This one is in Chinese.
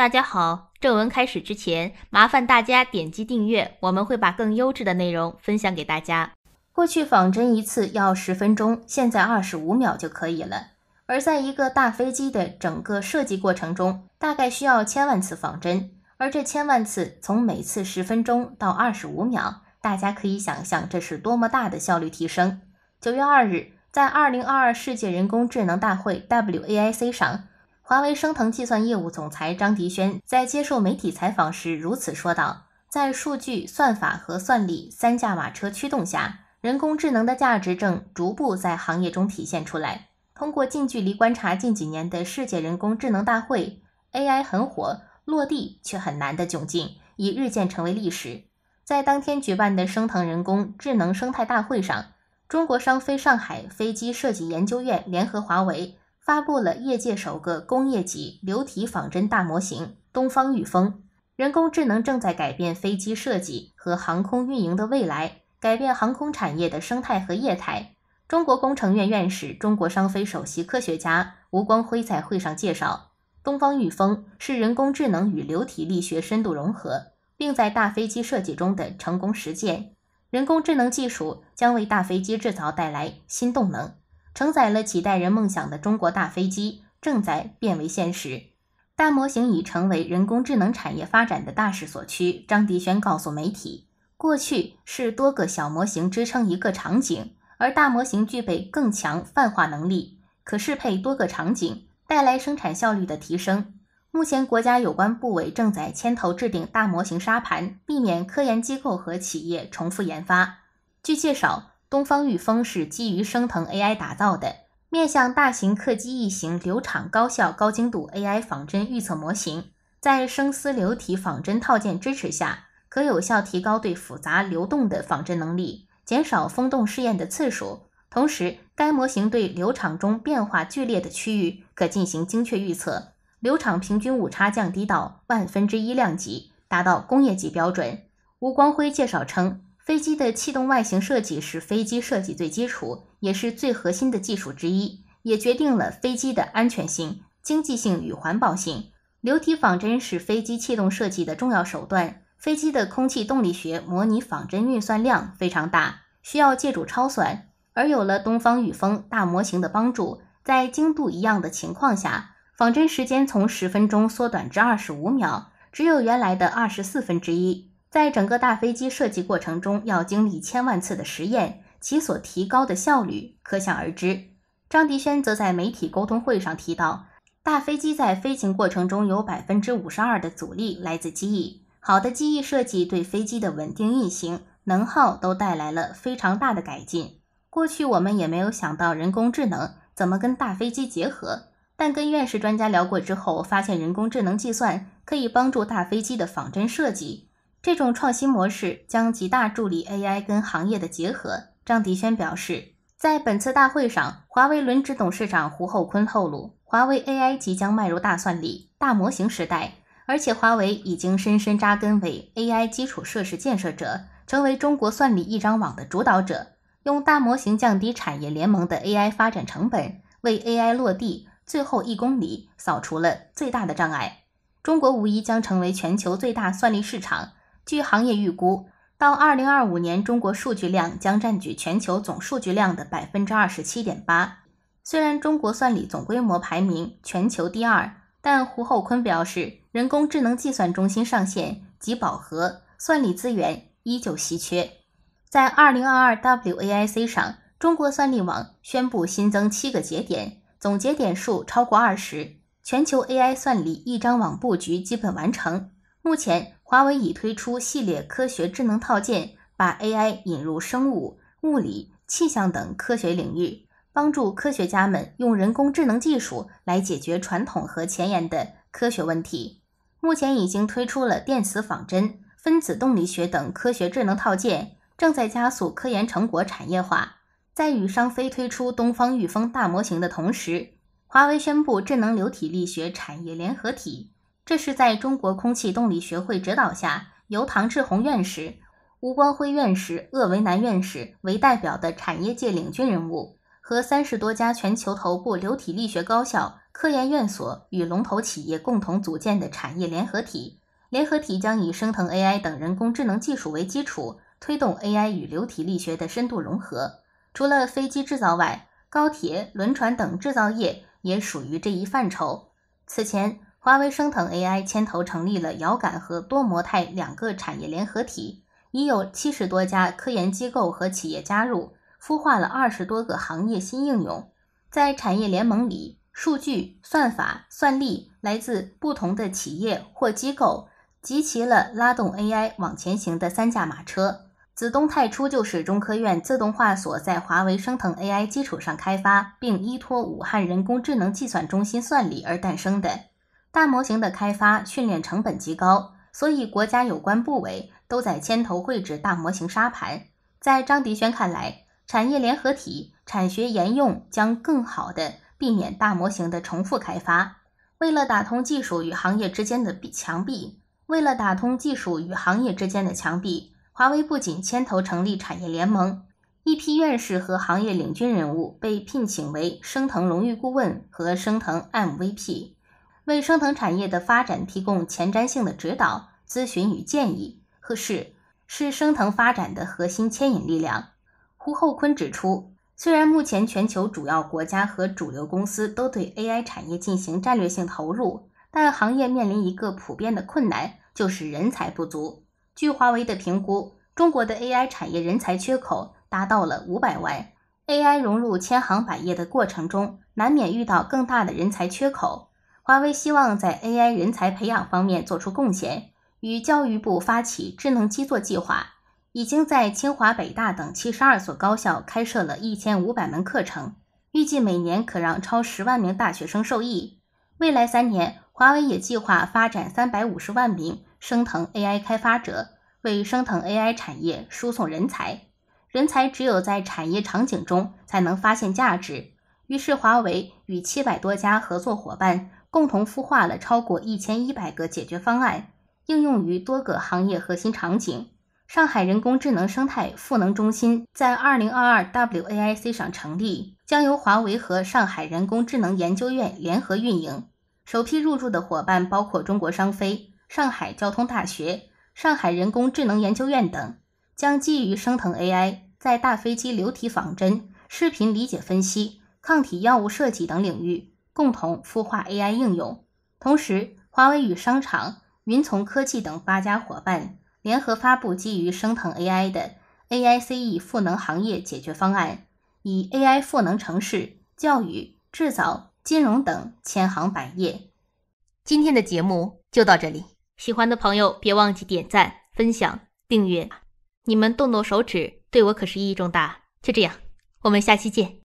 大家好，正文开始之前，麻烦大家点击订阅，我们会把更优质的内容分享给大家。过去仿真一次要十分钟，现在二十五秒就可以了。而在一个大飞机的整个设计过程中，大概需要千万次仿真，而这千万次从每次十分钟到二十五秒，大家可以想象这是多么大的效率提升。九月二日，在二零二二世界人工智能大会 （WAIC） 上。华为升腾计算业务总裁张迪轩在接受媒体采访时如此说道：“在数据、算法和算力三驾马车驱动下，人工智能的价值正逐步在行业中体现出来。通过近距离观察近几年的世界人工智能大会，AI 很火，落地却很难的窘境已日渐成为历史。”在当天举办的升腾人工智能生态大会上，中国商飞上海飞机设计研究院联合华为。发布了业界首个工业级流体仿真大模型“东方裕风”。人工智能正在改变飞机设计和航空运营的未来，改变航空产业的生态和业态。中国工程院院士、中国商飞首席科学家吴光辉在会上介绍：“东方裕风是人工智能与流体力学深度融合，并在大飞机设计中的成功实践。人工智能技术将为大飞机制造带来新动能。”承载了几代人梦想的中国大飞机正在变为现实，大模型已成为人工智能产业发展的大势所趋。张迪轩告诉媒体，过去是多个小模型支撑一个场景，而大模型具备更强泛化能力，可适配多个场景，带来生产效率的提升。目前，国家有关部委正在牵头制定大模型沙盘，避免科研机构和企业重复研发。据介绍。东方裕丰是基于升腾 AI 打造的面向大型客机翼型流场高效高精度 AI 仿真预测模型，在声丝流体仿真套件支持下，可有效提高对复杂流动的仿真能力，减少风洞试验的次数。同时，该模型对流场中变化剧烈的区域可进行精确预测，流场平均误差降低到万分之一量级，达到工业级标准。吴光辉介绍称。飞机的气动外形设计是飞机设计最基础也是最核心的技术之一，也决定了飞机的安全性、经济性与环保性。流体仿真是飞机气动设计的重要手段。飞机的空气动力学模拟仿真运算量非常大，需要借助超算。而有了东方雨风大模型的帮助，在精度一样的情况下，仿真时间从十分钟缩短至二十五秒，只有原来的二十四分之一。在整个大飞机设计过程中，要经历千万次的实验，其所提高的效率可想而知。张迪轩则在媒体沟通会上提到，大飞机在飞行过程中有百分之五十二的阻力来自机翼，好的机翼设计对飞机的稳定运行、能耗都带来了非常大的改进。过去我们也没有想到人工智能怎么跟大飞机结合，但跟院士专家聊过之后，发现人工智能计算可以帮助大飞机的仿真设计。这种创新模式将极大助力 AI 跟行业的结合。张迪轩表示，在本次大会上，华为轮值董事长胡厚昆透露，华为 AI 即将迈入大算力、大模型时代，而且华为已经深深扎根为 AI 基础设施建设者，成为中国算力一张网的主导者，用大模型降低产业联盟的 AI 发展成本，为 AI 落地最后一公里扫除了最大的障碍。中国无疑将成为全球最大算力市场。据行业预估，到二零二五年，中国数据量将占据全球总数据量的百分之二十七点八。虽然中国算力总规模排名全球第二，但胡厚坤表示，人工智能计算中心上线即饱和，算力资源依旧稀缺。在二零二二 W A I C 上，中国算力网宣布新增七个节点，总节点数超过二十，全球 A I 算力一张网布局基本完成。目前，华为已推出系列科学智能套件，把 AI 引入生物、物理、气象等科学领域，帮助科学家们用人工智能技术来解决传统和前沿的科学问题。目前已经推出了电磁仿真、分子动力学等科学智能套件，正在加速科研成果产业化。在与商飞推出东方御风大模型的同时，华为宣布智能流体力学产业联合体。这是在中国空气动力学会指导下，由唐志宏院士、吴光辉院士、鄂维南院士为代表的产业界领军人物和三十多家全球头部流体力学高校、科研院所与龙头企业共同组建的产业联合体。联合体将以升腾 AI 等人工智能技术为基础，推动 AI 与流体力学的深度融合。除了飞机制造外，高铁、轮船等制造业也属于这一范畴。此前。华为升腾 AI 牵头成立了遥感和多模态两个产业联合体，已有七十多家科研机构和企业加入，孵化了二十多个行业新应用。在产业联盟里，数据、算法、算力来自不同的企业或机构，集齐了拉动 AI 往前行的三驾马车。子东太初就是中科院自动化所在华为升腾 AI 基础上开发，并依托武汉人工智能计算中心算力而诞生的。大模型的开发训练成本极高，所以国家有关部委都在牵头绘制大模型沙盘。在张迪轩看来，产业联合体、产学研用将更好地避免大模型的重复开发。为了打通技术与行业之间的壁墙壁，为了打通技术与行业之间的墙壁，华为不仅牵头成立产业联盟，一批院士和行业领军人物被聘请为升腾荣誉顾问和升腾 MVP。为升腾产业的发展提供前瞻性的指导、咨询与建议，是是升腾发展的核心牵引力量。胡厚坤指出，虽然目前全球主要国家和主流公司都对 AI 产业进行战略性投入，但行业面临一个普遍的困难，就是人才不足。据华为的评估，中国的 AI 产业人才缺口达到了五百万。AI 融入千行百业的过程中，难免遇到更大的人才缺口。华为希望在 AI 人才培养方面做出贡献，与教育部发起智能基座计划，已经在清华、北大等七十二所高校开设了一千五百门课程，预计每年可让超十万名大学生受益。未来三年，华为也计划发展三百五十万名升腾 AI 开发者，为升腾 AI 产业输送人才。人才只有在产业场景中才能发现价值，于是华为与七百多家合作伙伴。共同孵化了超过一千一百个解决方案，应用于多个行业核心场景。上海人工智能生态赋能中心在二零二二 WAIC 上成立，将由华为和上海人工智能研究院联合运营。首批入驻的伙伴包括中国商飞、上海交通大学、上海人工智能研究院等，将基于升腾 AI 在大飞机流体仿真、视频理解分析、抗体药物设计等领域。共同孵化 AI 应用，同时，华为与商场、云从科技等八家伙伴联合发布基于升腾 AI 的 AICE 赋能行业解决方案，以 AI 赋能城市、教育、制造、金融等千行百业。今天的节目就到这里，喜欢的朋友别忘记点赞、分享、订阅，你们动动手指对我可是意义重大。就这样，我们下期见。